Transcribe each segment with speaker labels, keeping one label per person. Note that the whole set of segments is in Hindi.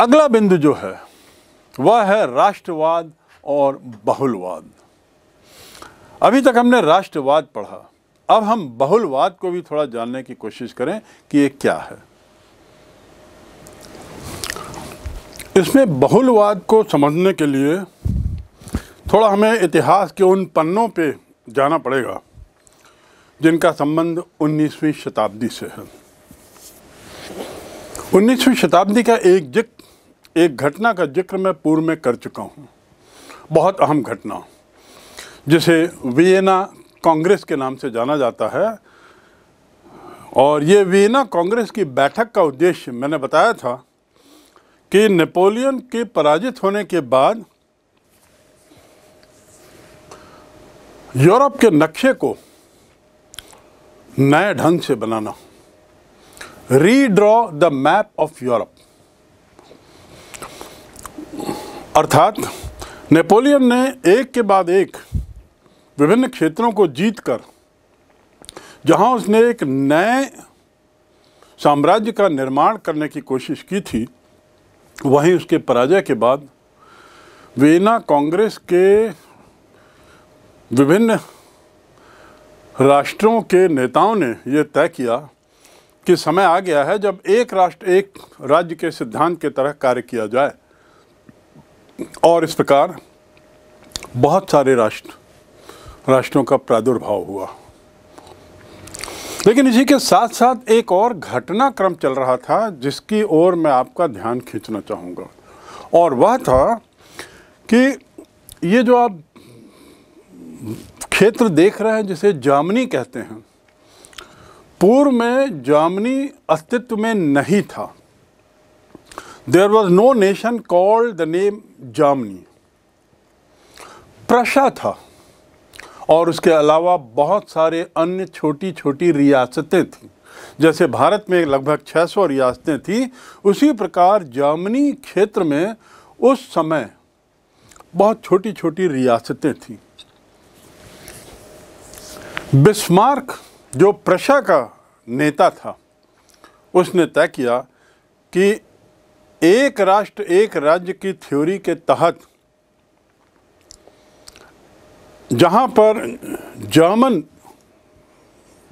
Speaker 1: अगला बिंदु जो है वह है राष्ट्रवाद और बहुलवाद अभी तक हमने राष्ट्रवाद पढ़ा अब हम बहुलवाद को भी थोड़ा जानने की कोशिश करें कि ये क्या है इसमें बहुलवाद को समझने के लिए थोड़ा हमें इतिहास के उन पन्नों पे जाना पड़ेगा जिनका संबंध 19वीं शताब्दी से है 19वीं शताब्दी का एक जिक एक घटना का जिक्र मैं पूर्व में कर चुका हूँ बहुत अहम घटना जिसे वियना कांग्रेस के नाम से जाना जाता है और ये वियना कांग्रेस की बैठक का उद्देश्य मैंने बताया था कि नेपोलियन के पराजित होने के बाद यूरोप के नक्शे को नए ढंग से बनाना redraw the map of Europe अर्थात नेपोलियन ने एक के बाद एक विभिन्न क्षेत्रों को जीतकर जहां उसने एक नए साम्राज्य का निर्माण करने की कोशिश की थी वहीं उसके पराजय के बाद वेना कांग्रेस के विभिन्न राष्ट्रों के नेताओं ने यह तय किया कि समय आ गया है जब एक राष्ट्र एक राज्य के सिद्धांत के तरह कार्य किया जाए और इस प्रकार बहुत सारे राष्ट्र राष्ट्रों का प्रादुर्भाव हुआ लेकिन इसी के साथ साथ एक और घटनाक्रम चल रहा था जिसकी ओर मैं आपका ध्यान खींचना चाहूँगा और वह था कि ये जो आप क्षेत्र देख रहे हैं जिसे जामनी कहते हैं पूर्व में जामनी अस्तित्व में नहीं था there was no nation called the name Germany. प्रशा था और उसके अलावा बहुत सारे अन्य छोटी छोटी रियासतें थीं जैसे भारत में लगभग 600 रियासतें थीं उसी प्रकार जर्मनी क्षेत्र में उस समय बहुत छोटी छोटी रियासतें थीं बिस्मार्क जो प्रशा का नेता था उसने तय किया कि एक राष्ट्र एक राज्य की थ्योरी के तहत जहाँ पर जर्मन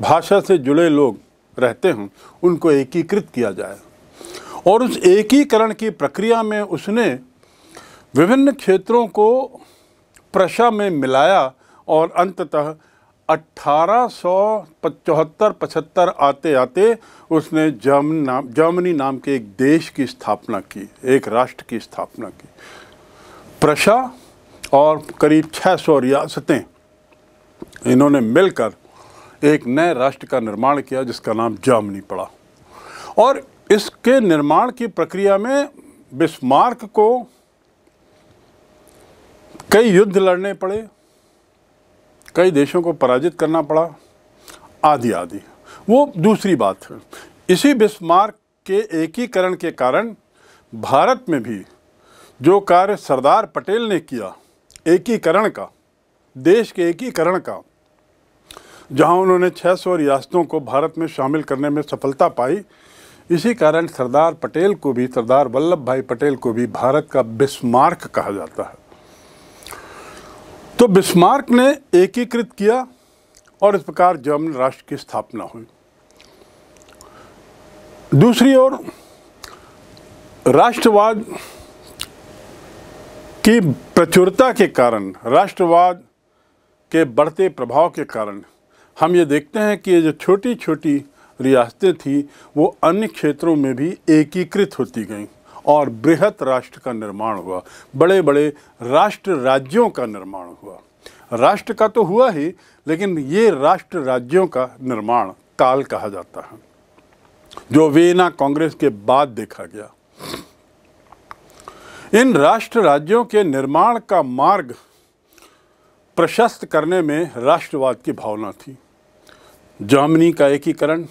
Speaker 1: भाषा से जुड़े लोग रहते हों उनको एकीकृत किया जाए और उस एकीकरण की प्रक्रिया में उसने विभिन्न क्षेत्रों को प्रशा में मिलाया और अंततः अठारह सौ आते आते उसने जर्मन नाम जर्मनी नाम के एक देश की स्थापना की एक राष्ट्र की स्थापना की प्रशा और करीब 600 रियासतें इन्होंने मिलकर एक नए राष्ट्र का निर्माण किया जिसका नाम जर्मनी पड़ा और इसके निर्माण की प्रक्रिया में बिस्मार्क को कई युद्ध लड़ने पड़े कई देशों को पराजित करना पड़ा आदि आदि वो दूसरी बात है इसी बिस्मार्क के एकीकरण के कारण भारत में भी जो कार्य सरदार पटेल ने किया एकीकरण का देश के एकीकरण का जहां उन्होंने 600 रियासतों को भारत में शामिल करने में सफलता पाई इसी कारण सरदार पटेल को भी सरदार वल्लभ भाई पटेल को भी भारत का बिस्मार्क कहा जाता है तो बिस्मार्क ने एकीकृत किया और इस प्रकार जर्मन राष्ट्र की स्थापना हुई दूसरी ओर राष्ट्रवाद की प्रचुरता के कारण राष्ट्रवाद के बढ़ते प्रभाव के कारण हम ये देखते हैं कि ये जो छोटी छोटी रियासतें थीं वो अन्य क्षेत्रों में भी एकीकृत होती गईं और बृहत राष्ट्र का निर्माण हुआ बड़े बड़े राष्ट्र राज्यों का निर्माण हुआ राष्ट्र का तो हुआ ही लेकिन ये राष्ट्र राज्यों का निर्माण काल कहा जाता है जो वेना कांग्रेस के बाद देखा गया इन राष्ट्र राज्यों के निर्माण का मार्ग प्रशस्त करने में राष्ट्रवाद की भावना थी जर्मनी का एकीकरण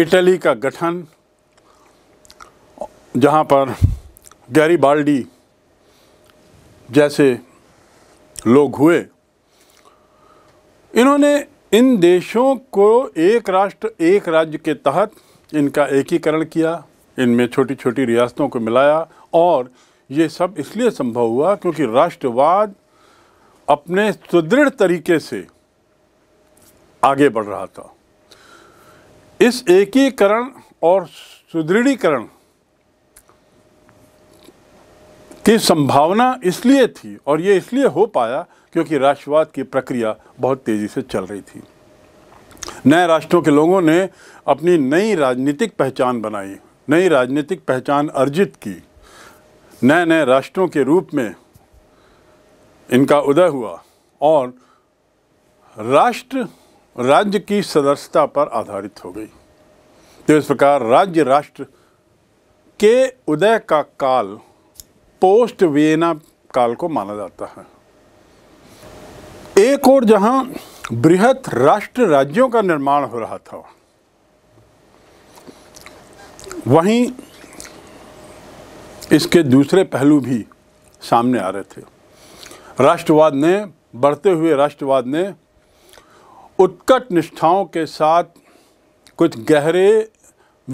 Speaker 1: इटली का गठन जहां पर गैरी बाल्डी जैसे लोग हुए इन्होंने इन देशों को एक राष्ट्र एक राज्य के तहत इनका एकीकरण किया इनमें छोटी छोटी रियासतों को मिलाया और ये सब इसलिए संभव हुआ क्योंकि राष्ट्रवाद अपने सुदृढ़ तरीके से आगे बढ़ रहा था इस एकीकरण और सुदृढ़ीकरण की संभावना इसलिए थी और ये इसलिए हो पाया क्योंकि राष्ट्रवाद की प्रक्रिया बहुत तेज़ी से चल रही थी नए राष्ट्रों के लोगों ने अपनी नई राजनीतिक पहचान बनाई नई राजनीतिक पहचान अर्जित की नए नए राष्ट्रों के रूप में इनका उदय हुआ और राष्ट्र राज्य की सदस्यता पर आधारित हो गई तो इस प्रकार राज्य राष्ट्र के उदय का काल पोस्ट वियना काल को माना जाता है एक और जहां बृहत राष्ट्र राज्यों का निर्माण हो रहा था वहीं इसके दूसरे पहलू भी सामने आ रहे थे राष्ट्रवाद ने बढ़ते हुए राष्ट्रवाद ने उत्कट निष्ठाओं के साथ कुछ गहरे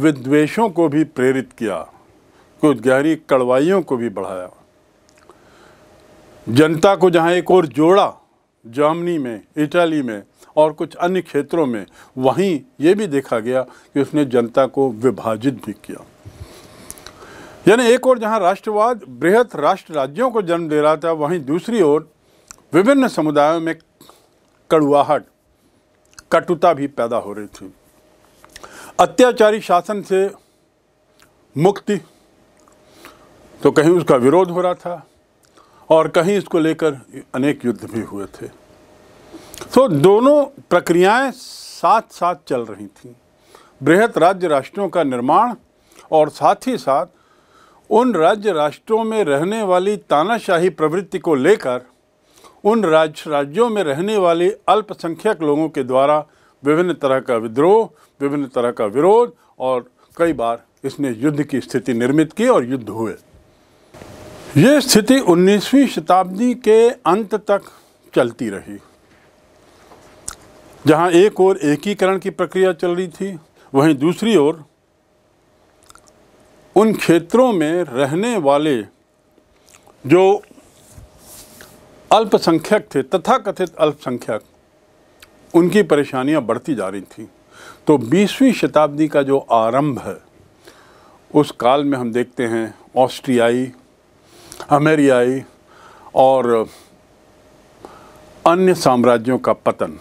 Speaker 1: विद्वेषों को भी प्रेरित किया कुछ गहरी कड़वाइयों को भी बढ़ाया जनता को जहाँ एक और जोड़ा जर्मनी में इटली में और कुछ अन्य क्षेत्रों में वहीं ये भी देखा गया कि उसने जनता को विभाजित भी किया यानी एक और जहां राष्ट्रवाद बृहद राष्ट्र राज्यों को जन्म दे रहा था वहीं दूसरी ओर विभिन्न समुदायों में कड़ुआहट कटुता भी पैदा हो रही थी अत्याचारी शासन से मुक्ति तो कहीं उसका विरोध हो रहा था और कहीं इसको लेकर अनेक युद्ध भी हुए थे तो दोनों प्रक्रियाएं साथ साथ चल रही थीं बृहद राज्य राष्ट्रों का निर्माण और साथ ही साथ उन राज्य राष्ट्रों में रहने वाली तानाशाही प्रवृत्ति को लेकर उन राज राज्यों में रहने वाले अल्पसंख्यक लोगों के द्वारा विभिन्न तरह का विद्रोह विभिन्न तरह का विरोध और कई बार इसने युद्ध की स्थिति निर्मित की और युद्ध हुए ये स्थिति 19वीं शताब्दी के अंत तक चलती रही जहां एक ओर एकीकरण की प्रक्रिया चल रही थी वहीं दूसरी ओर उन क्षेत्रों में रहने वाले जो अल्पसंख्यक थे तथाकथित अल्पसंख्यक उनकी परेशानियां बढ़ती जा रही थी तो 20वीं शताब्दी का जो आरंभ है उस काल में हम देखते हैं ऑस्ट्रियाई अमेरिया आई और अन्य साम्राज्यों का पतन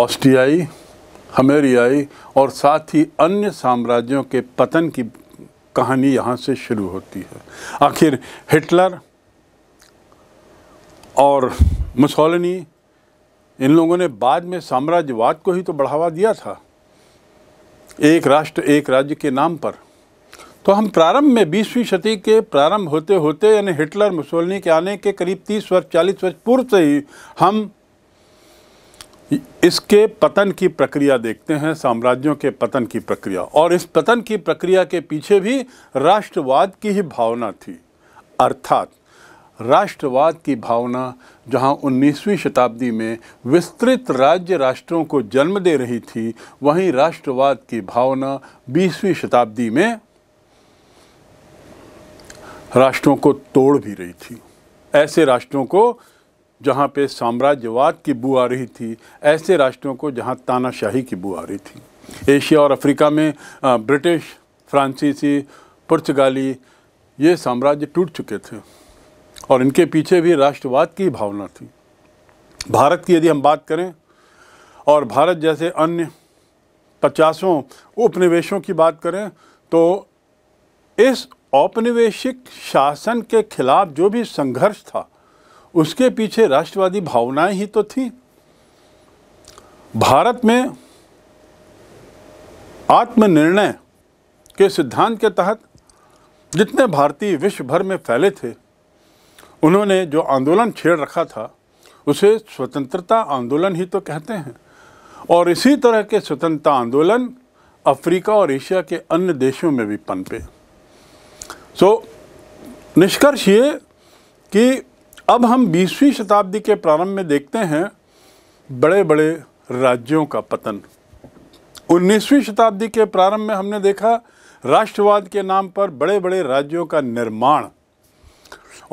Speaker 1: ऑस्ट्रियाई हमेरियाई और साथ ही अन्य साम्राज्यों के पतन की कहानी यहाँ से शुरू होती है आखिर हिटलर और मुसोलिनी इन लोगों ने बाद में साम्राज्यवाद को ही तो बढ़ावा दिया था एक राष्ट्र एक राज्य के नाम पर तो हम प्रारंभ में बीसवीं सदी के प्रारंभ होते होते यानी हिटलर मुसोलनी के आने के करीब तीस वर्ष चालीस वर्ष पूर्व से ही हम इसके पतन की प्रक्रिया देखते हैं साम्राज्यों के पतन की प्रक्रिया और इस पतन की प्रक्रिया के पीछे भी राष्ट्रवाद की ही भावना थी अर्थात राष्ट्रवाद की भावना जहां 19वीं शताब्दी में विस्तृत राज्य राष्ट्रों को जन्म दे रही थी वहीं राष्ट्रवाद की भावना 20वीं शताब्दी में राष्ट्रों को तोड़ भी रही थी ऐसे राष्ट्रों को जहाँ पे साम्राज्यवाद की बू आ रही थी ऐसे राष्ट्रों को जहाँ तानाशाही की बू आ रही थी एशिया और अफ्रीका में ब्रिटिश फ्रांसीसी पुर्तगाली ये साम्राज्य टूट चुके थे और इनके पीछे भी राष्ट्रवाद की भावना थी भारत की यदि हम बात करें और भारत जैसे अन्य पचासों उपनिवेशों की बात करें तो इस औपनिवेशिक शासन के खिलाफ जो भी संघर्ष था उसके पीछे राष्ट्रवादी भावनाएं ही तो थी भारत में आत्मनिर्णय के सिद्धांत के तहत जितने भारतीय विश्व भर में फैले थे उन्होंने जो आंदोलन छेड़ रखा था उसे स्वतंत्रता आंदोलन ही तो कहते हैं और इसी तरह के स्वतंत्रता आंदोलन अफ्रीका और एशिया के अन्य देशों में भी पनपे सो so, निष्कर्ष ये कि अब हम 20वीं शताब्दी के प्रारंभ में देखते हैं बड़े बड़े राज्यों का पतन 19वीं शताब्दी के प्रारंभ में हमने देखा राष्ट्रवाद के नाम पर बड़े बड़े राज्यों का निर्माण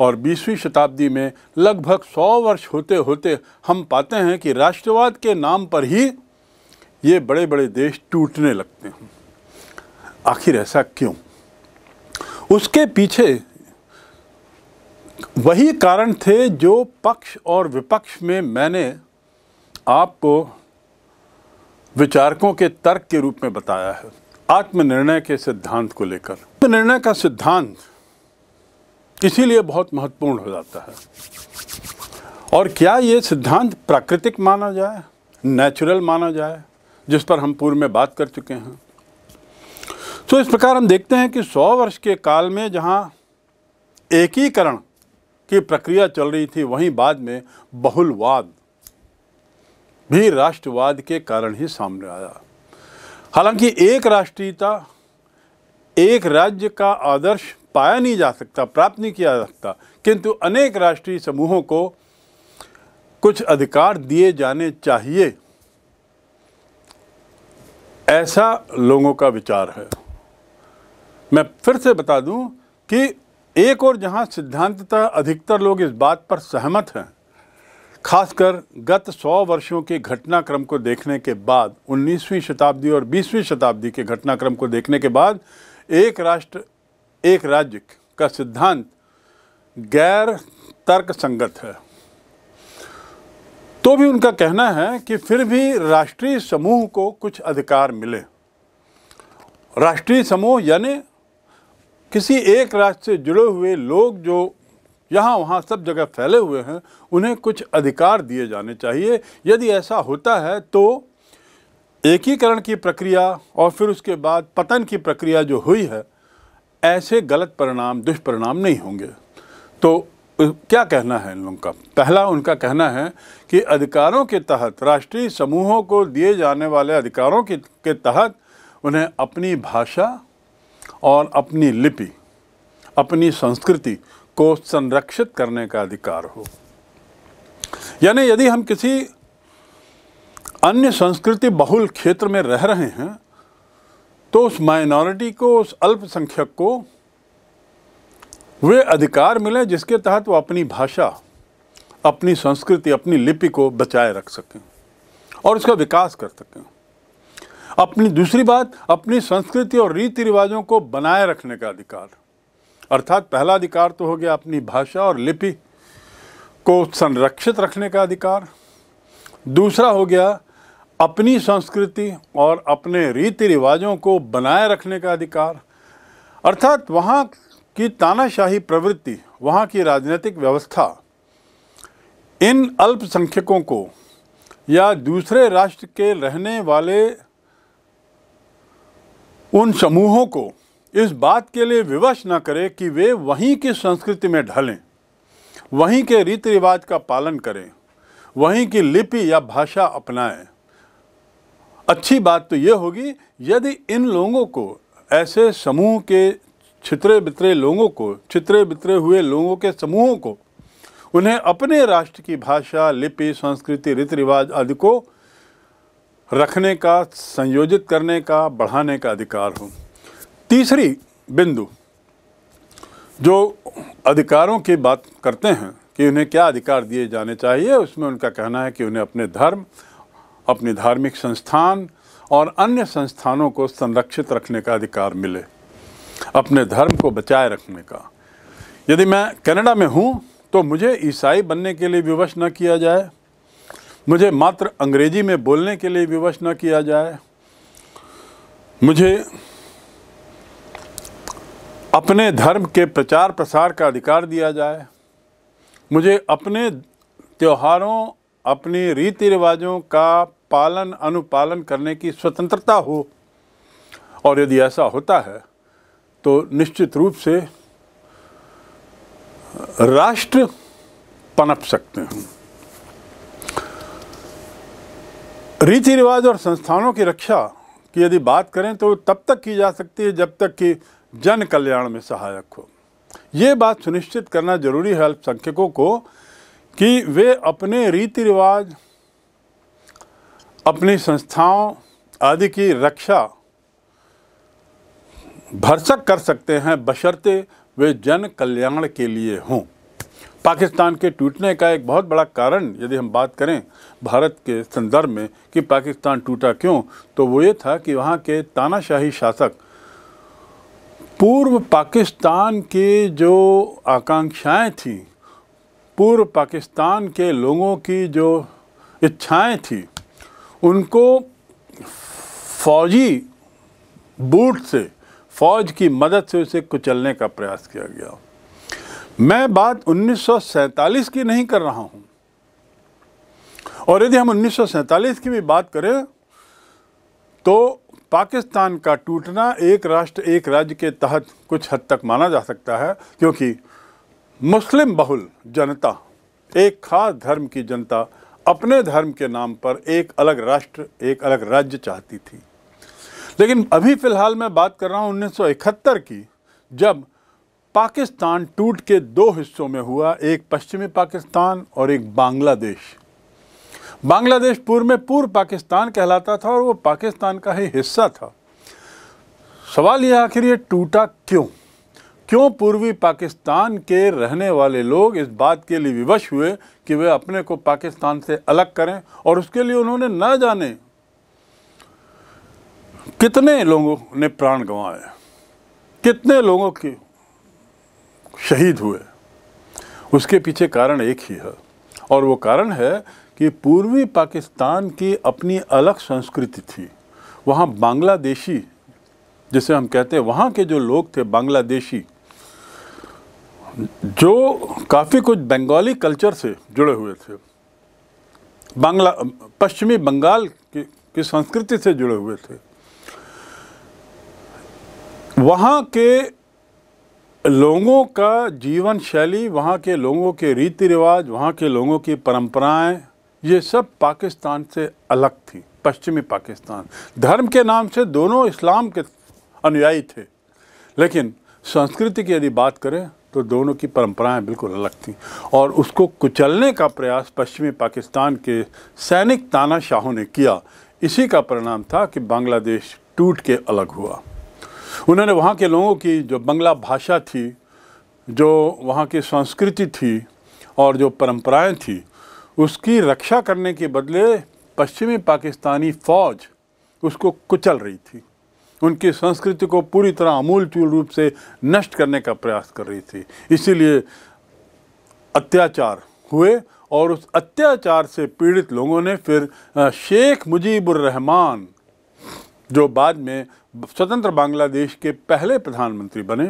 Speaker 1: और 20वीं शताब्दी में लगभग 100 वर्ष होते होते हम पाते हैं कि राष्ट्रवाद के नाम पर ही ये बड़े बड़े देश टूटने लगते हैं आखिर ऐसा क्यों उसके पीछे वही कारण थे जो पक्ष और विपक्ष में मैंने आपको विचारकों के तर्क के रूप में बताया है आत्मनिर्णय के सिद्धांत को लेकर आत्मनिर्णय का सिद्धांत इसीलिए बहुत महत्वपूर्ण हो जाता है और क्या ये सिद्धांत प्राकृतिक माना जाए नेचुरल माना जाए जिस पर हम पूर्व में बात कर चुके हैं तो इस प्रकार हम देखते हैं कि सौ वर्ष के काल में जहाँ एकीकरण की प्रक्रिया चल रही थी वहीं बाद में बहुलवाद भी राष्ट्रवाद के कारण ही सामने आया हालांकि एक राष्ट्रीयता एक राज्य का आदर्श पाया नहीं जा सकता प्राप्त नहीं किया जा सकता किंतु अनेक राष्ट्रीय समूहों को कुछ अधिकार दिए जाने चाहिए ऐसा लोगों का विचार है मैं फिर से बता दूं कि एक और जहां सिद्धांततः अधिकतर लोग इस बात पर सहमत हैं खासकर गत सौ वर्षों के घटनाक्रम को देखने के बाद 19वीं शताब्दी और 20वीं शताब्दी के घटनाक्रम को देखने के बाद एक राष्ट्र एक राज्य का सिद्धांत गैर तर्क संगत है तो भी उनका कहना है कि फिर भी राष्ट्रीय समूह को कुछ अधिकार मिले राष्ट्रीय समूह यानी किसी एक राज्य से जुड़े हुए लोग जो यहाँ वहाँ सब जगह फैले हुए हैं उन्हें कुछ अधिकार दिए जाने चाहिए यदि ऐसा होता है तो एकीकरण की प्रक्रिया और फिर उसके बाद पतन की प्रक्रिया जो हुई है ऐसे गलत परिणाम दुष्परिणाम नहीं होंगे तो क्या कहना है इन लोगों का पहला उनका कहना है कि अधिकारों के तहत राष्ट्रीय समूहों को दिए जाने वाले अधिकारों के, तहत उन्हें अपनी भाषा और अपनी लिपि अपनी संस्कृति को संरक्षित करने का अधिकार हो यानी यदि हम किसी अन्य संस्कृति बहुल क्षेत्र में रह रहे हैं तो उस माइनॉरिटी को उस अल्पसंख्यक को वे अधिकार मिले जिसके तहत वो अपनी भाषा अपनी संस्कृति अपनी लिपि को बचाए रख सकें और उसका विकास कर सकें अपनी दूसरी बात अपनी संस्कृति और रीति रिवाजों को बनाए रखने का अधिकार अर्थात पहला अधिकार तो हो गया अपनी भाषा और लिपि को संरक्षित रखने का अधिकार दूसरा हो गया अपनी संस्कृति और अपने रीति रिवाजों को बनाए रखने का अधिकार अर्थात वहाँ की तानाशाही प्रवृत्ति वहाँ की राजनीतिक व्यवस्था इन अल्पसंख्यकों को या दूसरे राष्ट्र के रहने वाले उन समूहों को इस बात के लिए विवश न करें कि वे वहीं की संस्कृति में ढलें वहीं के रीति रिवाज का पालन करें वहीं की लिपि या भाषा अपनाएं अच्छी बात तो ये होगी यदि इन लोगों को ऐसे समूह के छितरे बितरे लोगों को छितरे बितरे हुए लोगों के समूहों को उन्हें अपने राष्ट्र की भाषा लिपि संस्कृति रीति रिवाज आदि को रखने का संयोजित करने का बढ़ाने का अधिकार हो तीसरी बिंदु जो अधिकारों की बात करते हैं कि उन्हें क्या अधिकार दिए जाने चाहिए उसमें उनका कहना है कि उन्हें अपने धर्म अपने धार्मिक संस्थान और अन्य संस्थानों को संरक्षित रखने का अधिकार मिले अपने धर्म को बचाए रखने का यदि मैं कनाडा में हूँ तो मुझे ईसाई बनने के लिए विवश न किया जाए मुझे मात्र अंग्रेजी में बोलने के लिए विवश न किया जाए मुझे अपने धर्म के प्रचार प्रसार का अधिकार दिया जाए मुझे अपने त्योहारों अपनी रीति रिवाजों का पालन अनुपालन करने की स्वतंत्रता हो और यदि ऐसा होता है तो निश्चित रूप से राष्ट्र पनप सकते हैं रीति रिवाज और संस्थानों की रक्षा की यदि बात करें तो तब तक की जा सकती है जब तक कि जन कल्याण में सहायक हो ये बात सुनिश्चित करना जरूरी है अल्पसंख्यकों को कि वे अपने रीति रिवाज अपनी संस्थाओं आदि की रक्षा भरसक कर सकते हैं बशर्ते वे जन कल्याण के लिए हों पाकिस्तान के टूटने का एक बहुत बड़ा कारण यदि हम बात करें भारत के संदर्भ में कि पाकिस्तान टूटा क्यों तो वो ये था कि वहाँ के तानाशाही शासक पूर्व पाकिस्तान की जो आकांक्षाएं थी पूर्व पाकिस्तान के लोगों की जो इच्छाएं थी उनको फौजी बूट से फौज की मदद से उसे कुचलने का प्रयास किया गया मैं बात 1947 की नहीं कर रहा हूं और यदि हम 1947 की भी बात करें तो पाकिस्तान का टूटना एक राष्ट्र एक राज्य के तहत कुछ हद तक माना जा सकता है क्योंकि मुस्लिम बहुल जनता एक खास धर्म की जनता अपने धर्म के नाम पर एक अलग राष्ट्र एक अलग राज्य चाहती थी लेकिन अभी फ़िलहाल मैं बात कर रहा हूँ 1971 की जब पाकिस्तान टूट के दो हिस्सों में हुआ एक पश्चिमी पाकिस्तान और एक बांग्लादेश बांग्लादेश पूर्व में पूर्व पाकिस्तान कहलाता था और वो पाकिस्तान का ही हिस्सा था सवाल यह आखिर ये टूटा क्यों क्यों पूर्वी पाकिस्तान के रहने वाले लोग इस बात के लिए विवश हुए कि वे अपने को पाकिस्तान से अलग करें और उसके लिए उन्होंने न जाने कितने लोगों ने प्राण गंवाए कितने लोगों की शहीद हुए उसके पीछे कारण एक ही है और वो कारण है कि पूर्वी पाकिस्तान की अपनी अलग संस्कृति थी वहाँ बांग्लादेशी जिसे हम कहते हैं वहाँ के जो लोग थे बांग्लादेशी जो काफ़ी कुछ बंगाली कल्चर से जुड़े हुए थे बांग्ला पश्चिमी बंगाल की, की संस्कृति से जुड़े हुए थे वहाँ के लोगों का जीवन शैली वहाँ के लोगों के रीति रिवाज वहाँ के लोगों की परंपराएं ये सब पाकिस्तान से अलग थी पश्चिमी पाकिस्तान धर्म के नाम से दोनों इस्लाम के अनुयायी थे लेकिन संस्कृति की यदि बात करें तो दोनों की परंपराएं बिल्कुल अलग थीं और उसको कुचलने का प्रयास पश्चिमी पाकिस्तान के सैनिक तानाशाहों ने किया इसी का परिणाम था कि बांग्लादेश टूट के अलग हुआ उन्होंने वहाँ के लोगों की जो बंगला भाषा थी जो वहाँ की संस्कृति थी और जो परंपराएं थी उसकी रक्षा करने के बदले पश्चिमी पाकिस्तानी फ़ौज उसको कुचल रही थी उनकी संस्कृति को पूरी तरह चूल रूप से नष्ट करने का प्रयास कर रही थी इसीलिए अत्याचार हुए और उस अत्याचार से पीड़ित लोगों ने फिर शेख मुजीबुर रहमान जो बाद में स्वतंत्र बांग्लादेश के पहले प्रधानमंत्री बने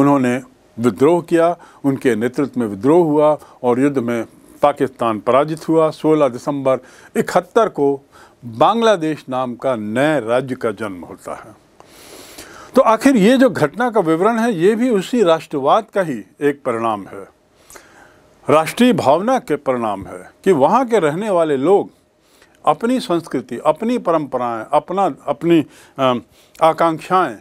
Speaker 1: उन्होंने विद्रोह किया उनके नेतृत्व में विद्रोह हुआ और युद्ध में पाकिस्तान पराजित हुआ 16 दिसंबर इकहत्तर को बांग्लादेश नाम का नए राज्य का जन्म होता है तो आखिर ये जो घटना का विवरण है ये भी उसी राष्ट्रवाद का ही एक परिणाम है राष्ट्रीय भावना के परिणाम है कि वहाँ के रहने वाले लोग अपनी संस्कृति अपनी परंपराएं अपना अपनी आकांक्षाएं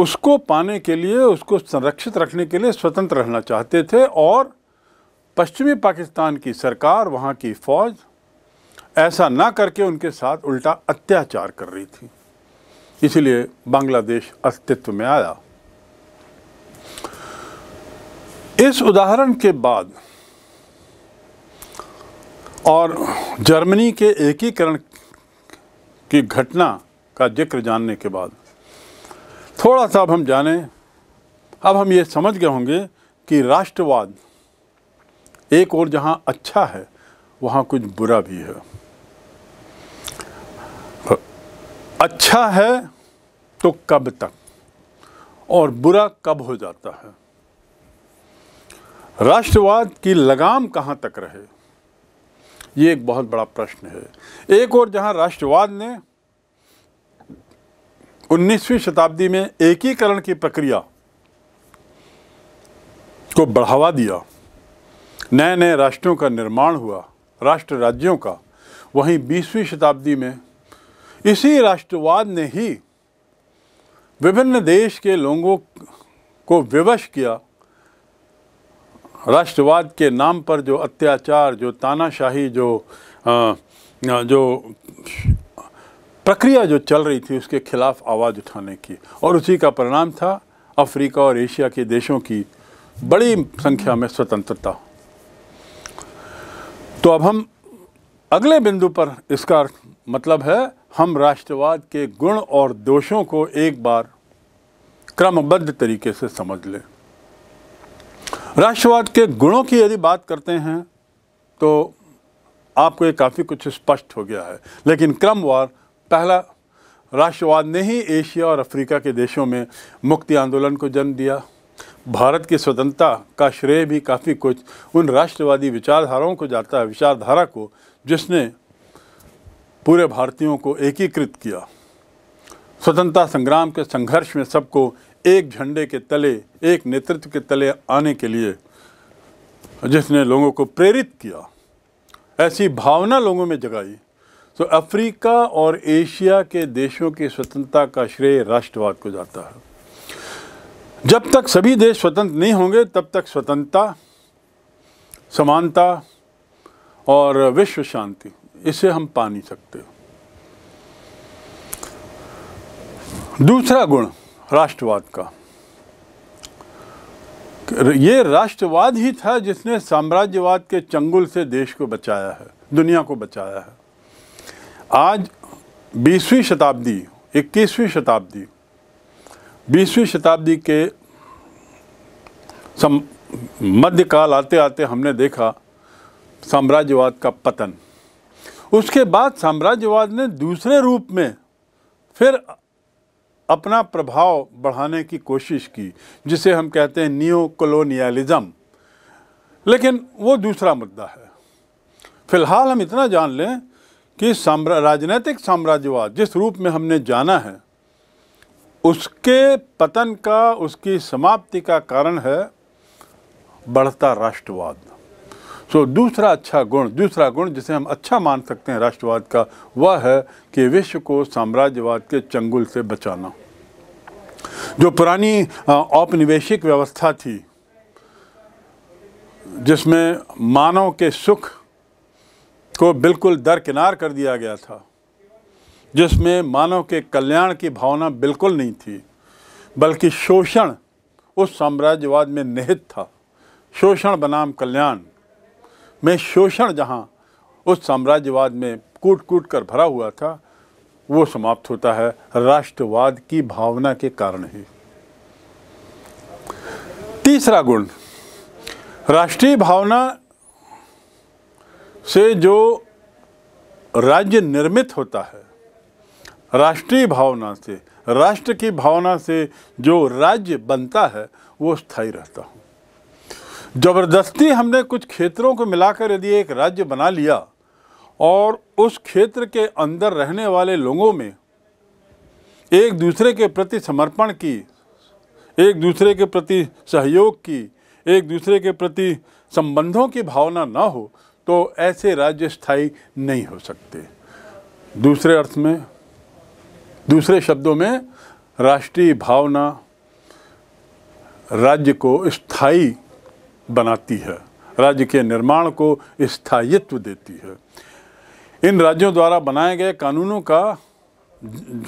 Speaker 1: उसको पाने के लिए उसको संरक्षित रखने के लिए स्वतंत्र रहना चाहते थे और पश्चिमी पाकिस्तान की सरकार वहाँ की फ़ौज ऐसा ना करके उनके साथ उल्टा अत्याचार कर रही थी इसलिए बांग्लादेश अस्तित्व में आया इस उदाहरण के बाद और जर्मनी के एकीकरण की घटना का जिक्र जानने के बाद थोड़ा सा अब हम जाने अब हम ये समझ गए होंगे कि राष्ट्रवाद एक और जहाँ अच्छा है वहाँ कुछ बुरा भी है अच्छा है तो कब तक और बुरा कब हो जाता है राष्ट्रवाद की लगाम कहाँ तक रहे ये एक बहुत बड़ा प्रश्न है एक और जहां राष्ट्रवाद ने 19वीं शताब्दी में एकीकरण की प्रक्रिया को बढ़ावा दिया नए नए राष्ट्रों का निर्माण हुआ राष्ट्र राज्यों का वहीं 20वीं शताब्दी में इसी राष्ट्रवाद ने ही विभिन्न देश के लोगों को विवश किया राष्ट्रवाद के नाम पर जो अत्याचार जो तानाशाही जो आ, जो प्रक्रिया जो चल रही थी उसके खिलाफ आवाज़ उठाने की और उसी का परिणाम था अफ्रीका और एशिया के देशों की बड़ी संख्या में स्वतंत्रता तो अब हम अगले बिंदु पर इसका मतलब है हम राष्ट्रवाद के गुण और दोषों को एक बार क्रमबद्ध तरीके से समझ लें राष्ट्रवाद के गुणों की यदि बात करते हैं तो आपको ये काफ़ी कुछ स्पष्ट हो गया है लेकिन क्रमवार पहला राष्ट्रवाद ने ही एशिया और अफ्रीका के देशों में मुक्ति आंदोलन को जन्म दिया भारत की स्वतंत्रता का श्रेय भी काफ़ी कुछ उन राष्ट्रवादी विचारधाराओं को जाता है विचारधारा को जिसने पूरे भारतीयों को एकीकृत किया स्वतंत्रता संग्राम के संघर्ष में सबको एक झंडे के तले एक नेतृत्व के तले आने के लिए जिसने लोगों को प्रेरित किया ऐसी भावना लोगों में जगाई तो अफ्रीका और एशिया के देशों की स्वतंत्रता का श्रेय राष्ट्रवाद को जाता है जब तक सभी देश स्वतंत्र नहीं होंगे तब तक स्वतंत्रता समानता और विश्व शांति इसे हम पा नहीं सकते दूसरा गुण राष्ट्रवाद का ये राष्ट्रवाद ही था जिसने साम्राज्यवाद के चंगुल से देश को बचाया है दुनिया को बचाया है आज 20वीं शताब्दी 21वीं शताब्दी 20वीं शताब्दी के मध्यकाल आते आते हमने देखा साम्राज्यवाद का पतन उसके बाद साम्राज्यवाद ने दूसरे रूप में फिर अपना प्रभाव बढ़ाने की कोशिश की जिसे हम कहते हैं नियो कॉलोनियलिज़म लेकिन वो दूसरा मुद्दा है फिलहाल हम इतना जान लें कि साम्रा राजनीतिक साम्राज्यवाद जिस रूप में हमने जाना है उसके पतन का उसकी समाप्ति का कारण है बढ़ता राष्ट्रवाद तो दूसरा अच्छा गुण दूसरा गुण जिसे हम अच्छा मान सकते हैं राष्ट्रवाद का वह है कि विश्व को साम्राज्यवाद के चंगुल से बचाना जो पुरानी औपनिवेशिक व्यवस्था थी जिसमें मानव के सुख को बिल्कुल दरकिनार कर दिया गया था जिसमें मानव के कल्याण की भावना बिल्कुल नहीं थी बल्कि शोषण उस साम्राज्यवाद में निहित था शोषण बनाम कल्याण में शोषण जहाँ उस साम्राज्यवाद में कूट कूट कर भरा हुआ था वो समाप्त होता है राष्ट्रवाद की भावना के कारण ही तीसरा गुण राष्ट्रीय भावना से जो राज्य निर्मित होता है राष्ट्रीय भावना से राष्ट्र की भावना से जो राज्य बनता है वो स्थायी रहता हूँ ज़बरदस्ती हमने कुछ क्षेत्रों को मिलाकर यदि एक राज्य बना लिया और उस क्षेत्र के अंदर रहने वाले लोगों में एक दूसरे के प्रति समर्पण की एक दूसरे के प्रति सहयोग की एक दूसरे के प्रति संबंधों की भावना ना हो तो ऐसे राज्य स्थायी नहीं हो सकते दूसरे अर्थ में दूसरे शब्दों में राष्ट्रीय भावना राज्य को स्थायी बनाती है राज्य के निर्माण को स्थायित्व देती है इन राज्यों द्वारा बनाए गए कानूनों का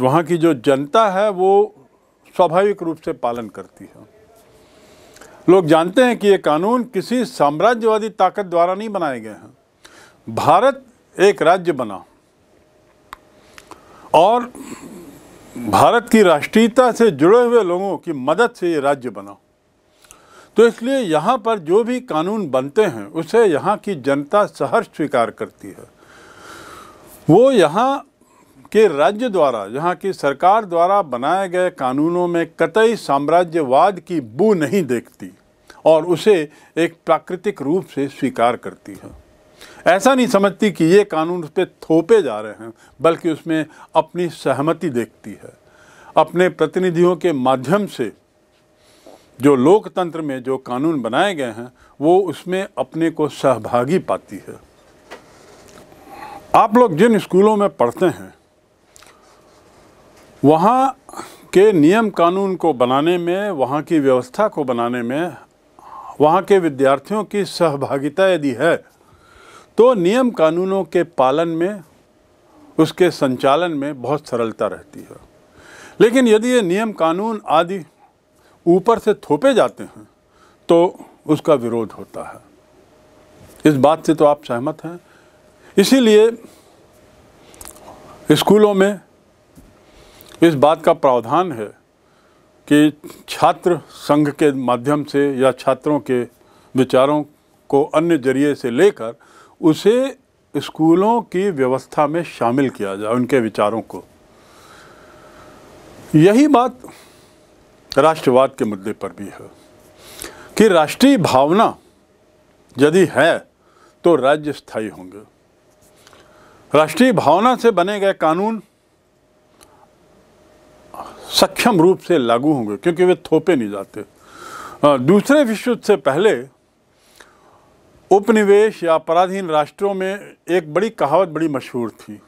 Speaker 1: वहाँ की जो जनता है वो स्वाभाविक रूप से पालन करती है लोग जानते हैं कि ये कानून किसी साम्राज्यवादी ताकत द्वारा नहीं बनाए गए हैं भारत एक राज्य बना और भारत की राष्ट्रीयता से जुड़े हुए लोगों की मदद से ये राज्य बना तो इसलिए यहाँ पर जो भी कानून बनते हैं उसे यहाँ की जनता सहर्ष स्वीकार करती है वो यहाँ के राज्य द्वारा यहाँ की सरकार द्वारा बनाए गए कानूनों में कतई साम्राज्यवाद की बू नहीं देखती और उसे एक प्राकृतिक रूप से स्वीकार करती है ऐसा नहीं समझती कि ये कानून उस पर थोपे जा रहे हैं बल्कि उसमें अपनी सहमति देखती है अपने प्रतिनिधियों के माध्यम से जो लोकतंत्र में जो कानून बनाए गए हैं वो उसमें अपने को सहभागी पाती है आप लोग जिन स्कूलों में पढ़ते हैं वहाँ के नियम कानून को बनाने में वहाँ की व्यवस्था को बनाने में वहाँ के विद्यार्थियों की सहभागिता यदि है तो नियम कानूनों के पालन में उसके संचालन में बहुत सरलता रहती है लेकिन यदि ये नियम कानून आदि ऊपर से थोपे जाते हैं तो उसका विरोध होता है इस बात से तो आप सहमत हैं इसीलिए स्कूलों में इस बात का प्रावधान है कि छात्र संघ के माध्यम से या छात्रों के विचारों को अन्य जरिए से लेकर उसे स्कूलों की व्यवस्था में शामिल किया जाए उनके विचारों को यही बात राष्ट्रवाद के मुद्दे पर भी है कि राष्ट्रीय भावना यदि है तो राज्य स्थायी होंगे राष्ट्रीय भावना से बने गए कानून सक्षम रूप से लागू होंगे क्योंकि वे थोपे नहीं जाते दूसरे विश्व युद्ध से पहले उपनिवेश या पराधीन राष्ट्रों में एक बड़ी कहावत बड़ी मशहूर थी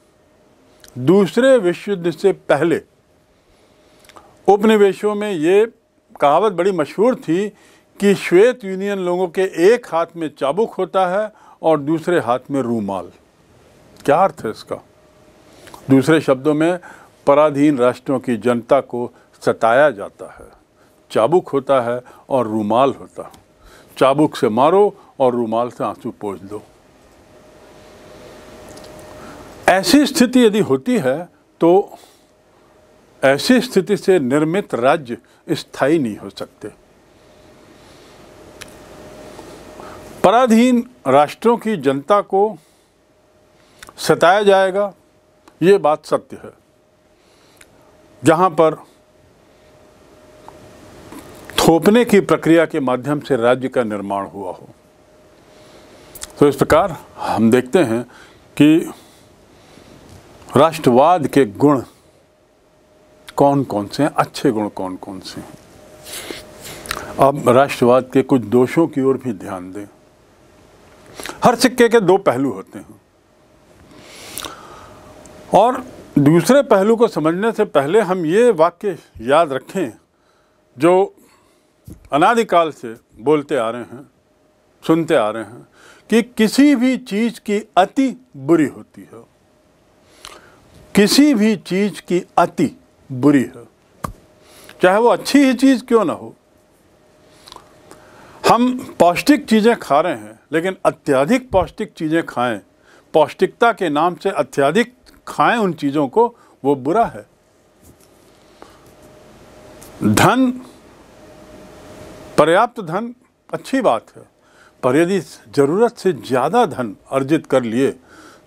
Speaker 1: दूसरे विश्व युद्ध से पहले उपनिवेशों में ये कहावत बड़ी मशहूर थी कि श्वेत यूनियन लोगों के एक हाथ में चाबुक होता है और दूसरे हाथ में रूमाल क्या अर्थ है इसका दूसरे शब्दों में पराधीन राष्ट्रों की जनता को सताया जाता है चाबुक होता है और रूमाल होता है चाबुक से मारो और रूमाल से आंसू पोछ दो ऐसी स्थिति यदि होती है तो ऐसी स्थिति से निर्मित राज्य स्थायी नहीं हो सकते पराधीन राष्ट्रों की जनता को सताया जाएगा ये बात सत्य है जहां पर थोपने की प्रक्रिया के माध्यम से राज्य का निर्माण हुआ हो तो इस प्रकार हम देखते हैं कि राष्ट्रवाद के गुण कौन कौन से हैं अच्छे गुण कौन कौन से हैं अब राष्ट्रवाद के कुछ दोषों की ओर भी ध्यान दें हर सिक्के के दो पहलू होते हैं और दूसरे पहलू को समझने से पहले हम ये वाक्य याद रखें जो अनादिकाल से बोलते आ रहे हैं सुनते आ रहे हैं कि किसी भी चीज़ की अति बुरी होती है किसी भी चीज़ की अति बुरी है चाहे वो अच्छी ही चीज़ क्यों ना हो हम पौष्टिक चीज़ें खा रहे हैं लेकिन अत्यधिक पौष्टिक चीज़ें खाएं पौष्टिकता के नाम से अत्यधिक खाएं उन चीज़ों को वो बुरा है धन पर्याप्त धन अच्छी बात है पर यदि ज़रूरत से ज़्यादा धन अर्जित कर लिए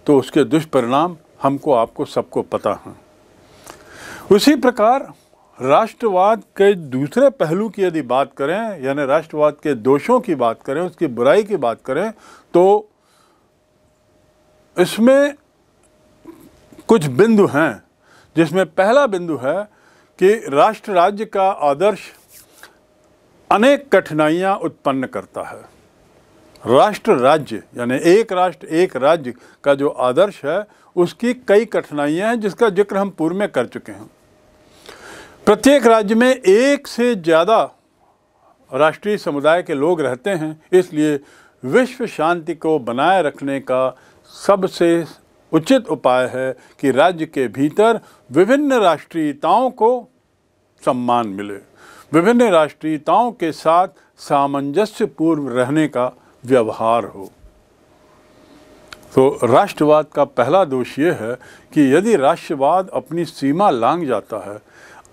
Speaker 1: तो उसके दुष्परिणाम हमको आपको सबको पता हैं उसी प्रकार राष्ट्रवाद के दूसरे पहलू की यदि बात करें यानी राष्ट्रवाद के दोषों की बात करें उसकी बुराई की बात करें तो इसमें कुछ बिंदु हैं जिसमें पहला बिंदु है कि राष्ट्र राज्य का आदर्श अनेक कठिनाइयां उत्पन्न करता है राष्ट्र राज्य यानी एक राष्ट्र एक राज्य का जो आदर्श है उसकी कई कठिनाइयां हैं जिसका जिक्र हम पूर्व में कर चुके हैं प्रत्येक राज्य में एक से ज़्यादा राष्ट्रीय समुदाय के लोग रहते हैं इसलिए विश्व शांति को बनाए रखने का सबसे उचित उपाय है कि राज्य के भीतर विभिन्न राष्ट्रीयताओं को सम्मान मिले विभिन्न राष्ट्रीयताओं के साथ सामंजस्यपूर्व रहने का व्यवहार हो तो राष्ट्रवाद का पहला दोष ये है कि यदि राष्ट्रवाद अपनी सीमा लांग जाता है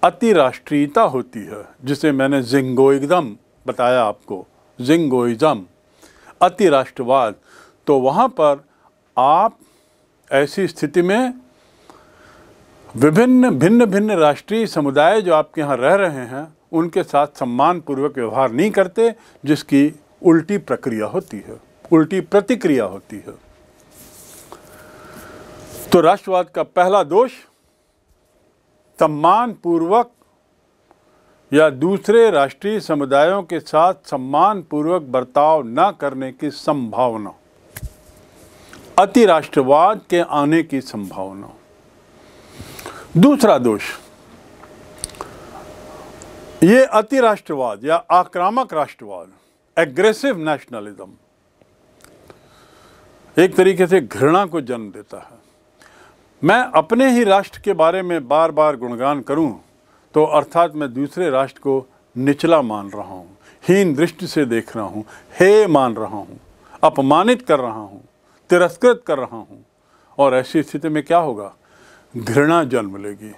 Speaker 1: अतिराष्ट्रीयता होती है जिसे मैंने जिंगोइजम बताया आपको जिंगोइजम अतिराष्ट्रवाद तो वहाँ पर आप ऐसी स्थिति में विभिन्न भिन्न भिन्न राष्ट्रीय समुदाय जो आपके यहाँ रह रहे हैं उनके साथ सम्मानपूर्वक व्यवहार नहीं करते जिसकी उल्टी प्रक्रिया होती है उल्टी प्रतिक्रिया होती है तो राष्ट्रवाद का पहला दोष सम्मान पूर्वक या दूसरे राष्ट्रीय समुदायों के साथ सम्मान पूर्वक बर्ताव न करने की संभावना अति राष्ट्रवाद के आने की संभावना दूसरा दोष ये अति राष्ट्रवाद या आक्रामक राष्ट्रवाद एग्रेसिव नेशनलिज्म एक तरीके से घृणा को जन्म देता है मैं अपने ही राष्ट्र के बारे में बार बार गुणगान करूं तो अर्थात मैं दूसरे राष्ट्र को निचला मान रहा हूं हीन दृष्टि से देख रहा हूं हे मान रहा हूं अपमानित कर रहा हूं तिरस्कृत कर रहा हूं और ऐसी स्थिति में क्या होगा घृणा जन्म लेगी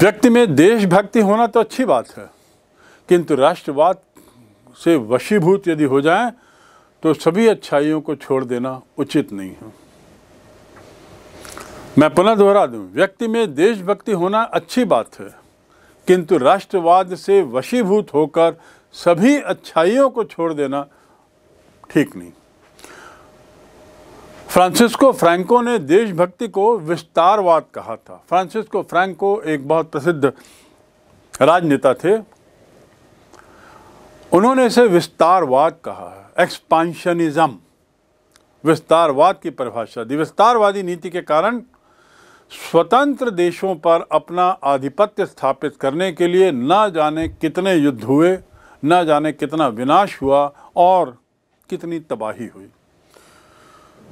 Speaker 1: व्यक्ति में देशभक्ति होना तो अच्छी बात है किंतु राष्ट्रवाद से वशीभूत यदि हो जाए तो सभी अच्छाइयों को छोड़ देना उचित नहीं है मैं पुनः दोहरा दूं व्यक्ति में देशभक्ति होना अच्छी बात है किंतु राष्ट्रवाद से वशीभूत होकर सभी अच्छाइयों को छोड़ देना ठीक नहीं फ्रांसिस्को फ्रैंको ने देशभक्ति को विस्तारवाद कहा था फ्रांसिस्को फ्रैंको एक बहुत प्रसिद्ध राजनेता थे उन्होंने इसे विस्तारवाद कहा है एक्सपांशनिज्म विस्तारवाद की परिभाषा दी विस्तारवादी नीति के कारण स्वतंत्र देशों पर अपना आधिपत्य स्थापित करने के लिए ना जाने कितने युद्ध हुए ना जाने कितना विनाश हुआ और कितनी तबाही हुई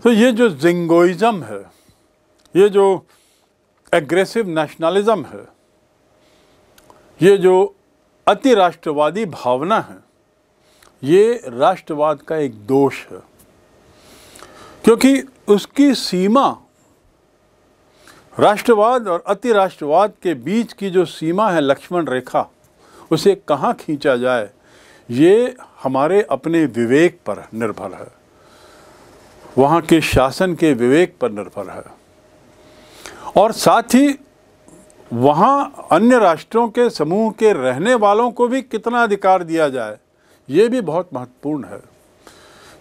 Speaker 1: तो ये जो जिंगोइज़म है ये जो एग्रेसिव नेशनलिज्म है ये जो अति राष्ट्रवादी भावना है ये राष्ट्रवाद का एक दोष है क्योंकि उसकी सीमा राष्ट्रवाद और अति राष्ट्रवाद के बीच की जो सीमा है लक्ष्मण रेखा उसे कहाँ खींचा जाए ये हमारे अपने विवेक पर निर्भर है वहाँ के शासन के विवेक पर निर्भर है और साथ ही वहाँ अन्य राष्ट्रों के समूह के रहने वालों को भी कितना अधिकार दिया जाए ये भी बहुत महत्वपूर्ण है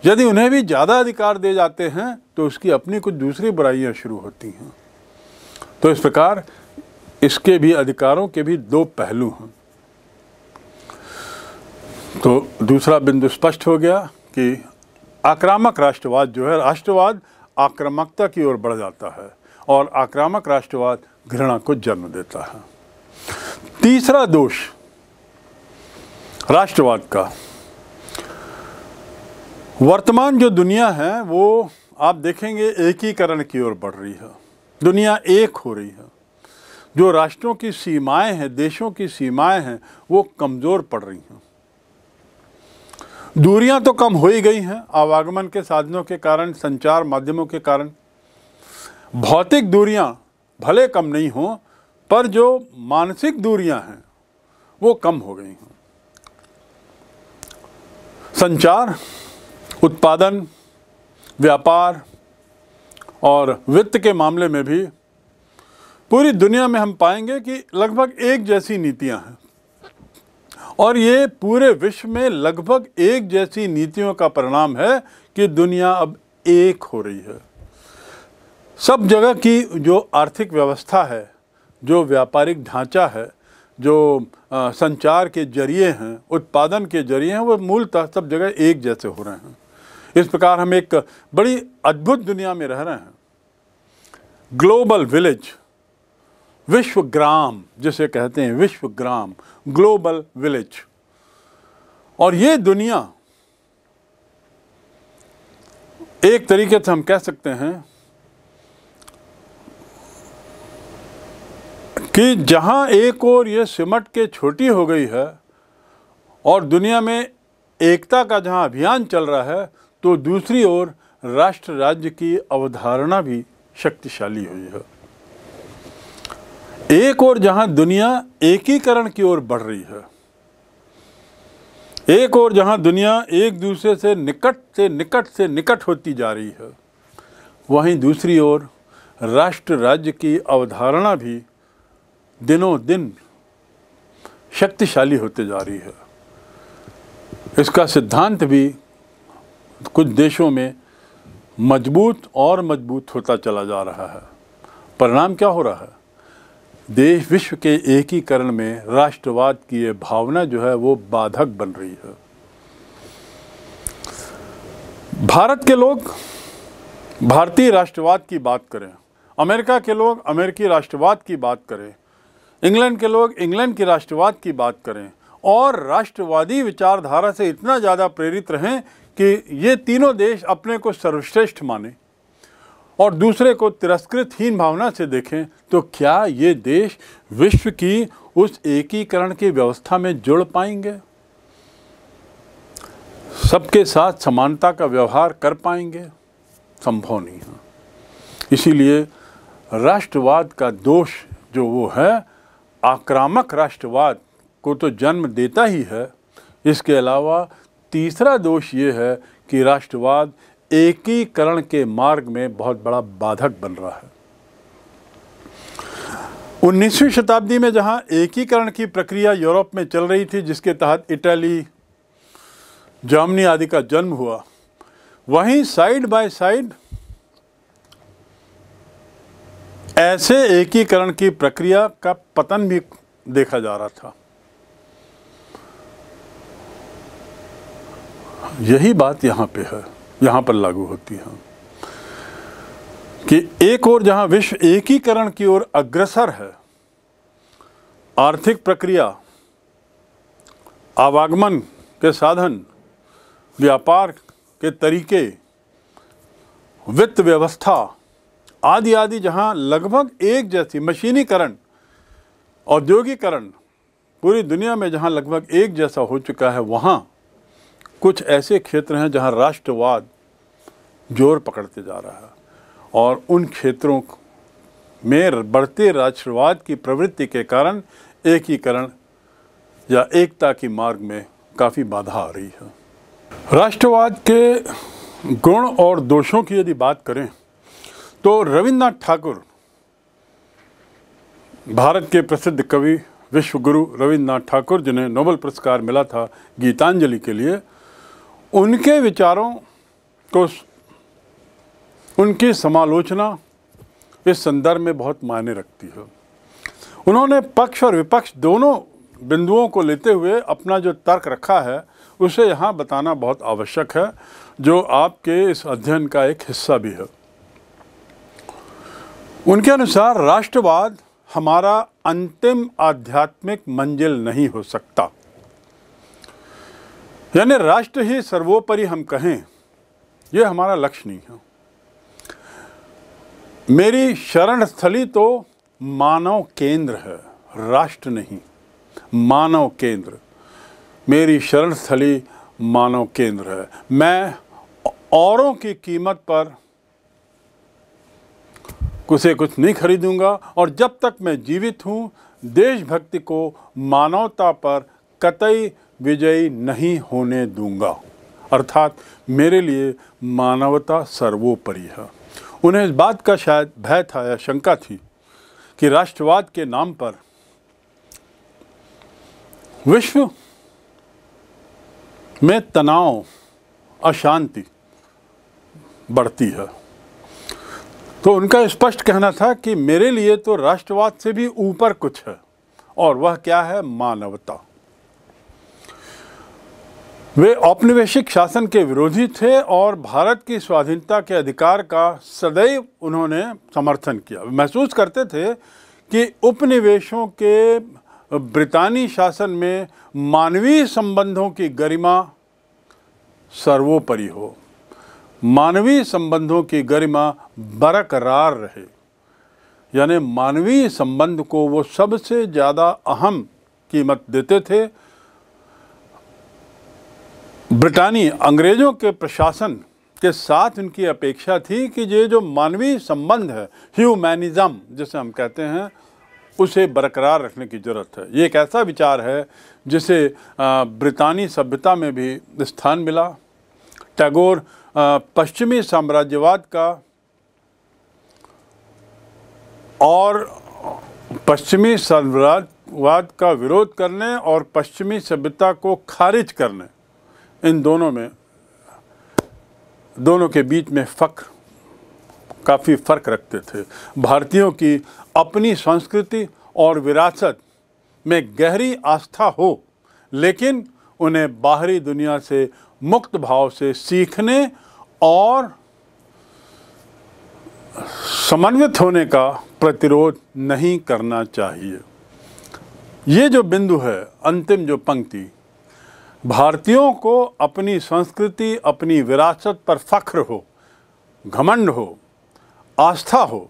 Speaker 1: यदि उन्हें भी ज़्यादा अधिकार दे जाते हैं तो उसकी अपनी कुछ दूसरी बुराइयाँ शुरू होती हैं तो इस प्रकार इसके भी अधिकारों के भी दो पहलू हैं तो दूसरा बिंदु स्पष्ट हो गया कि आक्रामक राष्ट्रवाद जो है राष्ट्रवाद आक्रामकता की ओर बढ़ जाता है और आक्रामक राष्ट्रवाद घृणा को जन्म देता है तीसरा दोष राष्ट्रवाद का वर्तमान जो दुनिया है वो आप देखेंगे एकीकरण की ओर बढ़ रही है दुनिया एक हो रही है जो राष्ट्रों की सीमाएं हैं देशों की सीमाएं हैं वो कमज़ोर पड़ रही हैं दूरियां तो कम हो ही गई हैं आवागमन के साधनों के कारण संचार माध्यमों के कारण भौतिक दूरियां भले कम नहीं हों पर जो मानसिक दूरियां हैं वो कम हो गई हैं संचार उत्पादन व्यापार और वित्त के मामले में भी पूरी दुनिया में हम पाएंगे कि लगभग एक जैसी नीतियां हैं और ये पूरे विश्व में लगभग एक जैसी नीतियों का परिणाम है कि दुनिया अब एक हो रही है सब जगह की जो आर्थिक व्यवस्था है जो व्यापारिक ढांचा है जो संचार के जरिए हैं उत्पादन के जरिए हैं वो मूलतः सब जगह एक जैसे हो रहे हैं इस प्रकार हम एक बड़ी अद्भुत दुनिया में रह रहे हैं ग्लोबल विलेज विश्व ग्राम जिसे कहते हैं विश्व ग्राम ग्लोबल विलेज और ये दुनिया एक तरीके से हम कह सकते हैं कि जहाँ एक और ये सिमट के छोटी हो गई है और दुनिया में एकता का जहाँ अभियान चल रहा है तो दूसरी ओर राष्ट्र राज्य की अवधारणा भी शक्तिशाली हुई है एक और जहां दुनिया एकीकरण की ओर बढ़ रही है एक और जहां दुनिया एक दूसरे से निकट से निकट से निकट होती जा रही है वहीं दूसरी ओर राष्ट्र राज्य की अवधारणा भी दिनों दिन शक्तिशाली होते जा रही है इसका सिद्धांत भी कुछ देशों में मजबूत और मजबूत होता चला जा रहा है परिणाम क्या हो रहा है देश विश्व के एकीकरण में राष्ट्रवाद की ये भावना जो है वो बाधक बन रही है भारत के लोग भारतीय राष्ट्रवाद की बात करें अमेरिका के लोग अमेरिकी राष्ट्रवाद की बात करें इंग्लैंड के लोग इंग्लैंड की राष्ट्रवाद की बात करें और राष्ट्रवादी विचारधारा से इतना ज़्यादा प्रेरित रहें कि ये तीनों देश अपने को सर्वश्रेष्ठ माने और दूसरे को तिरस्कृत हीन भावना से देखें तो क्या ये देश विश्व की उस एकीकरण की व्यवस्था में जुड़ पाएंगे सबके साथ समानता का व्यवहार कर पाएंगे संभव नहीं है इसीलिए राष्ट्रवाद का दोष जो वो है आक्रामक राष्ट्रवाद को तो जन्म देता ही है इसके अलावा तीसरा दोष ये है कि राष्ट्रवाद एकीकरण के मार्ग में बहुत बड़ा बाधक बन रहा है 19वीं शताब्दी में जहां एकीकरण की प्रक्रिया यूरोप में चल रही थी जिसके तहत इटली जर्मनी आदि का जन्म हुआ वहीं साइड बाय साइड ऐसे एकीकरण की प्रक्रिया का पतन भी देखा जा रहा था यही बात यहाँ पे है यहाँ पर लागू होती है कि एक और जहाँ विश्व एकीकरण की ओर अग्रसर है आर्थिक प्रक्रिया आवागमन के साधन व्यापार के तरीके वित्त व्यवस्था आदि आदि जहाँ लगभग एक जैसी मशीनीकरण औद्योगिकरण पूरी दुनिया में जहाँ लगभग एक जैसा हो चुका है वहाँ कुछ ऐसे क्षेत्र हैं जहां राष्ट्रवाद जोर पकड़ते जा रहा है और उन क्षेत्रों में बढ़ते राष्ट्रवाद की प्रवृत्ति के कारण एकीकरण या एकता की मार्ग में काफ़ी बाधा आ रही है राष्ट्रवाद के गुण और दोषों की यदि बात करें तो रविन्द्रनाथ ठाकुर भारत के प्रसिद्ध कवि विश्वगुरु रविन्द्रनाथ ठाकुर जिन्हें नोबल पुरस्कार मिला था गीतांजलि के लिए उनके विचारों को उनकी समालोचना इस संदर्भ में बहुत मायने रखती है उन्होंने पक्ष और विपक्ष दोनों बिंदुओं को लेते हुए अपना जो तर्क रखा है उसे यहाँ बताना बहुत आवश्यक है जो आपके इस अध्ययन का एक हिस्सा भी है उनके अनुसार राष्ट्रवाद हमारा अंतिम आध्यात्मिक मंजिल नहीं हो सकता यानी राष्ट्र ही सर्वोपरि हम कहें ये हमारा लक्ष्य नहीं है मेरी शरण स्थली तो मानव केंद्र है राष्ट्र नहीं मानव केंद्र मेरी शरण स्थली मानव केंद्र है मैं औरों की कीमत पर कुछ कुछ नहीं खरीदूंगा और जब तक मैं जीवित हूँ देशभक्ति को मानवता पर कतई विजयी नहीं होने दूंगा अर्थात मेरे लिए मानवता सर्वोपरि है उन्हें इस बात का शायद भय था या शंका थी कि राष्ट्रवाद के नाम पर विश्व में तनाव अशांति बढ़ती है तो उनका स्पष्ट कहना था कि मेरे लिए तो राष्ट्रवाद से भी ऊपर कुछ है और वह क्या है मानवता वे औपनिवेशिक शासन के विरोधी थे और भारत की स्वाधीनता के अधिकार का सदैव उन्होंने समर्थन किया महसूस करते थे कि उपनिवेशों के ब्रितानी शासन में मानवीय संबंधों की गरिमा सर्वोपरि हो मानवीय संबंधों की गरिमा बरकरार रहे यानी मानवीय संबंध को वो सबसे ज़्यादा अहम कीमत देते थे ब्रिटानी अंग्रेज़ों के प्रशासन के साथ उनकी अपेक्षा थी कि ये जो मानवीय संबंध है ह्यूमैनिज़्म जिसे हम कहते हैं उसे बरकरार रखने की ज़रूरत है ये एक ऐसा विचार है जिसे ब्रितानी सभ्यता में भी स्थान मिला टैगोर पश्चिमी साम्राज्यवाद का और पश्चिमी साम्राज्यवाद का विरोध करने और पश्चिमी सभ्यता को खारिज करने इन दोनों में दोनों के बीच में फ़क्र काफ़ी फ़र्क रखते थे भारतीयों की अपनी संस्कृति और विरासत में गहरी आस्था हो लेकिन उन्हें बाहरी दुनिया से मुक्त भाव से सीखने और समन्वित होने का प्रतिरोध नहीं करना चाहिए ये जो बिंदु है अंतिम जो पंक्ति भारतीयों को अपनी संस्कृति अपनी विरासत पर फख्र हो घमंड हो आस्था हो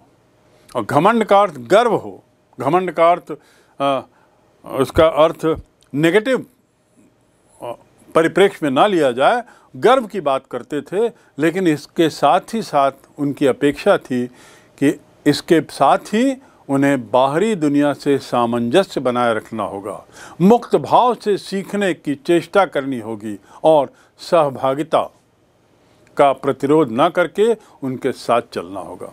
Speaker 1: और घमंड का अर्थ गर्व हो घमंड का अर्थ उसका अर्थ नेगेटिव परिप्रेक्ष्य में ना लिया जाए गर्व की बात करते थे लेकिन इसके साथ ही साथ उनकी अपेक्षा थी कि इसके साथ ही उन्हें बाहरी दुनिया से सामंजस्य बनाए रखना होगा मुक्त भाव से सीखने की चेष्टा करनी होगी और सहभागिता का प्रतिरोध न करके उनके साथ चलना होगा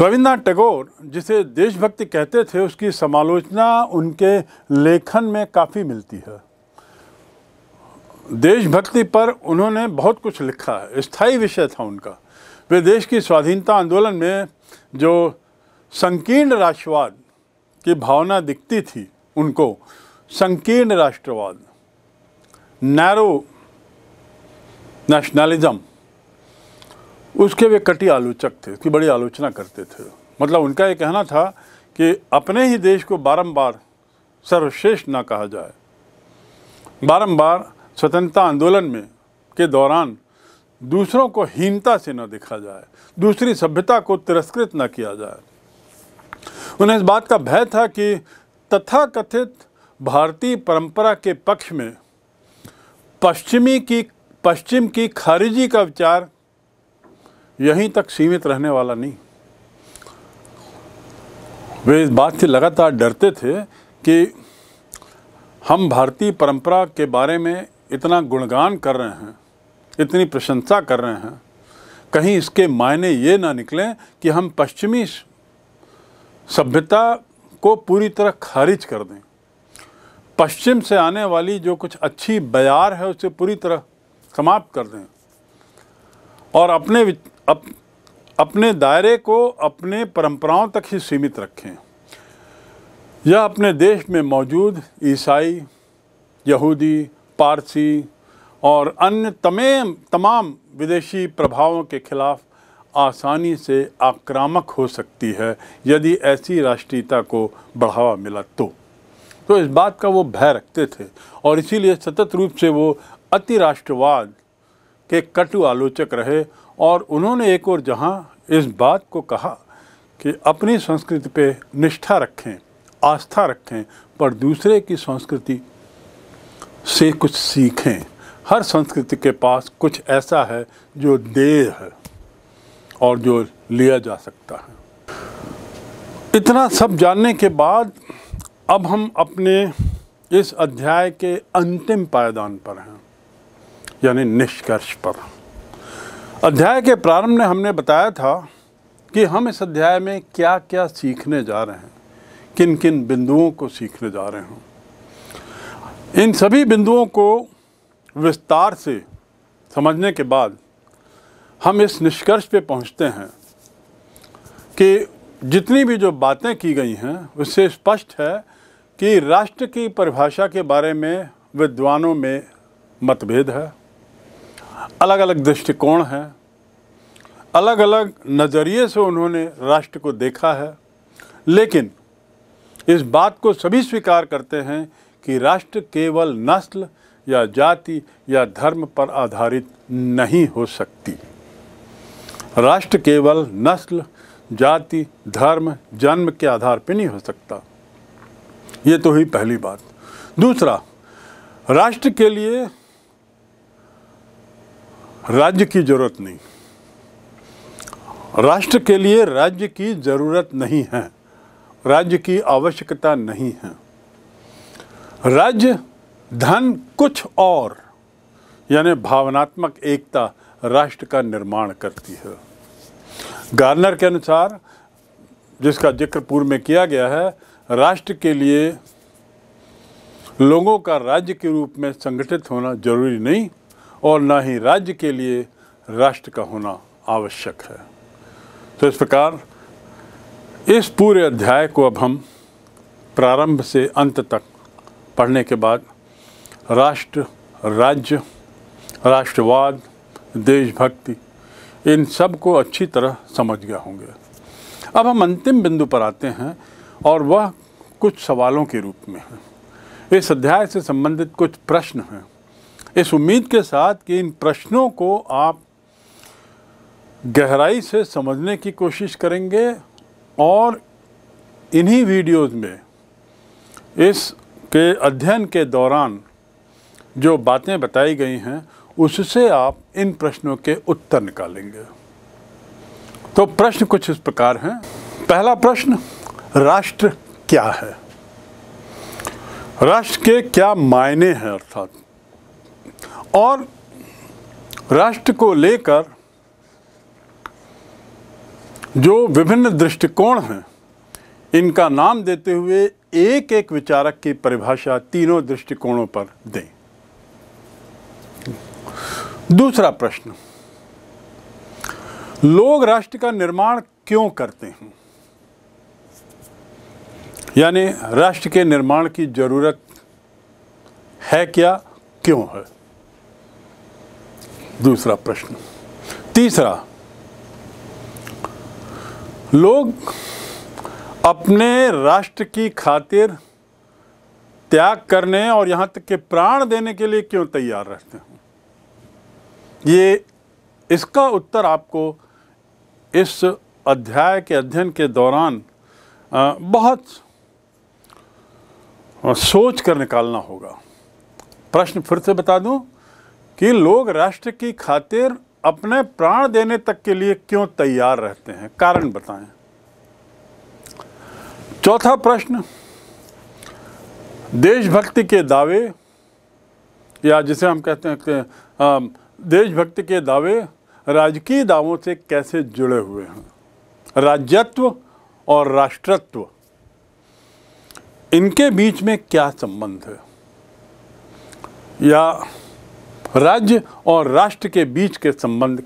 Speaker 1: रविन्द्रनाथ टैगोर जिसे देशभक्ति कहते थे उसकी समालोचना उनके लेखन में काफ़ी मिलती है देशभक्ति पर उन्होंने बहुत कुछ लिखा है स्थायी विषय था उनका वे देश की स्वाधीनता आंदोलन में जो संकीर्ण राष्ट्रवाद की भावना दिखती थी उनको संकीर्ण राष्ट्रवाद नैरो नेशनलिज्म उसके वे कटी आलोचक थे उसकी बड़ी आलोचना करते थे मतलब उनका ये कहना था कि अपने ही देश को बारंबार सर्वश्रेष्ठ ना कहा जाए बारंबार स्वतंत्रता आंदोलन में के दौरान दूसरों को हीनता से न देखा जाए दूसरी सभ्यता को तिरस्कृत न किया जाए उन्हें इस बात का भय था कि तथा कथित भारतीय परंपरा के पक्ष में पश्चिमी की पश्चिम की खारिजी का विचार यहीं तक सीमित रहने वाला नहीं वे इस बात से लगातार डरते थे कि हम भारतीय परंपरा के बारे में इतना गुणगान कर रहे हैं इतनी प्रशंसा कर रहे हैं कहीं इसके मायने ये ना निकलें कि हम पश्चिमी सभ्यता को पूरी तरह खारिज कर दें पश्चिम से आने वाली जो कुछ अच्छी बयार है उसे पूरी तरह समाप्त कर दें और अपने अप, अपने दायरे को अपने परंपराओं तक ही सीमित रखें यह अपने देश में मौजूद ईसाई यहूदी पारसी और अन्य तमेम तमाम विदेशी प्रभावों के खिलाफ आसानी से आक्रामक हो सकती है यदि ऐसी राष्ट्रीयता को बढ़ावा मिला तो तो इस बात का वो भय रखते थे और इसीलिए सतत रूप से वो अति राष्ट्रवाद के कटु आलोचक रहे और उन्होंने एक और जहाँ इस बात को कहा कि अपनी संस्कृति पे निष्ठा रखें आस्था रखें पर दूसरे की संस्कृति से कुछ सीखें हर संस्कृति के पास कुछ ऐसा है जो देह है और जो लिया जा सकता है इतना सब जानने के बाद अब हम अपने इस अध्याय के अंतिम पायदान पर हैं यानी निष्कर्ष पर अध्याय के प्रारंभ में हमने बताया था कि हम इस अध्याय में क्या क्या सीखने जा रहे हैं किन किन बिंदुओं को सीखने जा रहे हैं इन सभी बिंदुओं को विस्तार से समझने के बाद हम इस निष्कर्ष पे पहुंचते हैं कि जितनी भी जो बातें की गई हैं उससे स्पष्ट है कि राष्ट्र की परिभाषा के बारे में विद्वानों में मतभेद है अलग अलग दृष्टिकोण हैं अलग अलग नज़रिए से उन्होंने राष्ट्र को देखा है लेकिन इस बात को सभी स्वीकार करते हैं कि राष्ट्र केवल नस्ल या जाति या धर्म पर आधारित नहीं हो सकती राष्ट्र केवल नस्ल जाति धर्म जन्म के आधार पर नहीं हो सकता ये तो ही पहली बात दूसरा राष्ट्र के लिए राज्य की जरूरत नहीं राष्ट्र के लिए राज्य की ज़रूरत नहीं है राज्य की आवश्यकता नहीं है राज्य धन कुछ और यानी भावनात्मक एकता राष्ट्र का निर्माण करती है गार्नर के अनुसार जिसका जिक्र पूर्व में किया गया है राष्ट्र के लिए लोगों का राज्य के रूप में संगठित होना जरूरी नहीं और ना ही राज्य के लिए राष्ट्र का होना आवश्यक है तो इस प्रकार इस पूरे अध्याय को अब हम प्रारंभ से अंत तक पढ़ने के बाद राष्ट्र राज्य राष्ट्रवाद देशभक्ति इन सब को अच्छी तरह समझ गया होंगे अब हम अंतिम बिंदु पर आते हैं और वह कुछ सवालों के रूप में है इस अध्याय से संबंधित कुछ प्रश्न हैं इस उम्मीद के साथ कि इन प्रश्नों को आप गहराई से समझने की कोशिश करेंगे और इन्हीं वीडियोज़ में इस के अध्ययन के दौरान जो बातें बताई गई हैं उससे आप इन प्रश्नों के उत्तर निकालेंगे तो प्रश्न कुछ इस प्रकार हैं पहला प्रश्न राष्ट्र क्या है राष्ट्र के क्या मायने हैं अर्थात और राष्ट्र को लेकर जो विभिन्न दृष्टिकोण हैं इनका नाम देते हुए एक एक विचारक की परिभाषा तीनों दृष्टिकोणों पर दें दूसरा प्रश्न लोग राष्ट्र का निर्माण क्यों करते हैं यानी राष्ट्र के निर्माण की जरूरत है क्या क्यों है दूसरा प्रश्न तीसरा लोग अपने राष्ट्र की खातिर त्याग करने और यहां तक के प्राण देने के लिए क्यों तैयार रहते हैं ये इसका उत्तर आपको इस अध्याय के अध्ययन के दौरान बहुत सोच कर निकालना होगा प्रश्न फिर से बता दूं कि लोग राष्ट्र की खातिर अपने प्राण देने तक के लिए क्यों तैयार रहते हैं कारण बताएं चौथा प्रश्न देशभक्ति के दावे या जिसे हम कहते हैं देशभक्ति के दावे राजकीय दावों से कैसे जुड़े हुए हैं राज्यत्व और राष्ट्रत्व इनके बीच में क्या संबंध है या राज्य और राष्ट्र के बीच के संबंध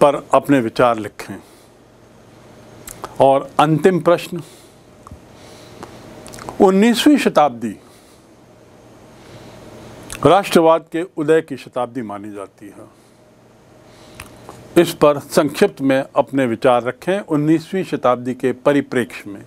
Speaker 1: पर अपने विचार लिखें और अंतिम प्रश्न 19वीं शताब्दी राष्ट्रवाद के उदय की शताब्दी मानी जाती है इस पर संक्षिप्त में अपने विचार रखें 19वीं शताब्दी के परिप्रेक्ष्य में